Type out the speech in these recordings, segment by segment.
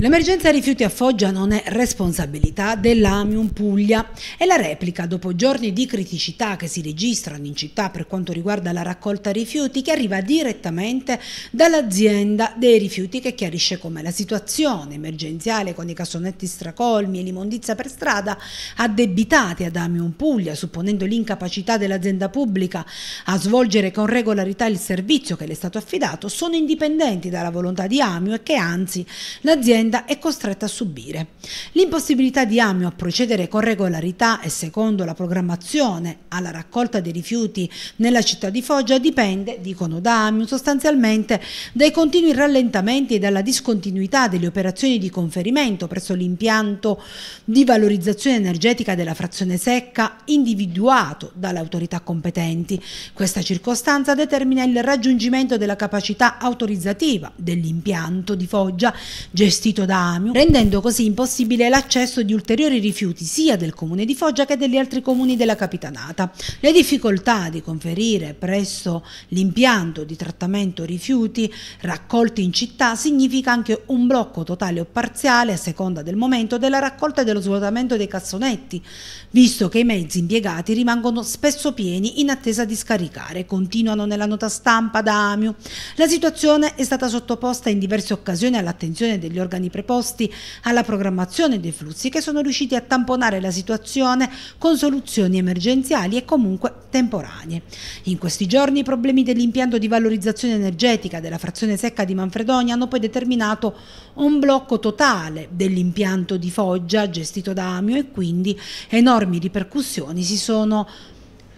L'emergenza rifiuti a Foggia non è responsabilità dell'Amium Puglia. È la replica dopo giorni di criticità che si registrano in città per quanto riguarda la raccolta rifiuti che arriva direttamente dall'azienda dei rifiuti che chiarisce come la situazione emergenziale con i cassonetti stracolmi e l'immondizia per strada addebitati ad Amium Puglia, supponendo l'incapacità dell'azienda pubblica a svolgere con regolarità il servizio che le è stato affidato, sono indipendenti dalla volontà di Amium e che anzi l'azienda l'azienda è costretta a subire. L'impossibilità di Amio a procedere con regolarità e secondo la programmazione alla raccolta dei rifiuti nella città di Foggia dipende, dicono da Amio, sostanzialmente dai continui rallentamenti e dalla discontinuità delle operazioni di conferimento presso l'impianto di valorizzazione energetica della frazione secca individuato dalle autorità competenti. Questa circostanza determina il raggiungimento della capacità autorizzativa dell'impianto di Foggia gestito gestito da AMIU, rendendo così impossibile l'accesso di ulteriori rifiuti sia del comune di Foggia che degli altri comuni della capitanata. Le difficoltà di conferire presso l'impianto di trattamento rifiuti raccolti in città significa anche un blocco totale o parziale, a seconda del momento, della raccolta e dello svuotamento dei cassonetti, visto che i mezzi impiegati rimangono spesso pieni in attesa di scaricare, continuano nella nota stampa da AMIU. La situazione è stata sottoposta in diverse occasioni all'attenzione degli organi organi preposti alla programmazione dei flussi che sono riusciti a tamponare la situazione con soluzioni emergenziali e comunque temporanee. In questi giorni i problemi dell'impianto di valorizzazione energetica della frazione secca di Manfredonia hanno poi determinato un blocco totale dell'impianto di Foggia gestito da Amio e quindi enormi ripercussioni si sono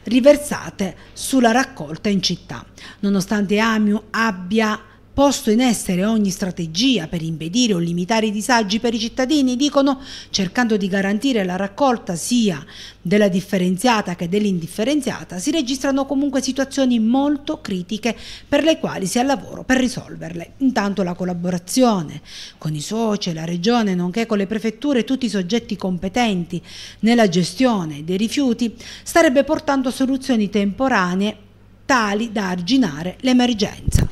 riversate sulla raccolta in città. Nonostante Amiu abbia posto in essere ogni strategia per impedire o limitare i disagi per i cittadini, dicono, cercando di garantire la raccolta sia della differenziata che dell'indifferenziata, si registrano comunque situazioni molto critiche per le quali si è al lavoro per risolverle. Intanto la collaborazione con i soci, la regione, nonché con le prefetture e tutti i soggetti competenti nella gestione dei rifiuti starebbe portando a soluzioni temporanee tali da arginare l'emergenza.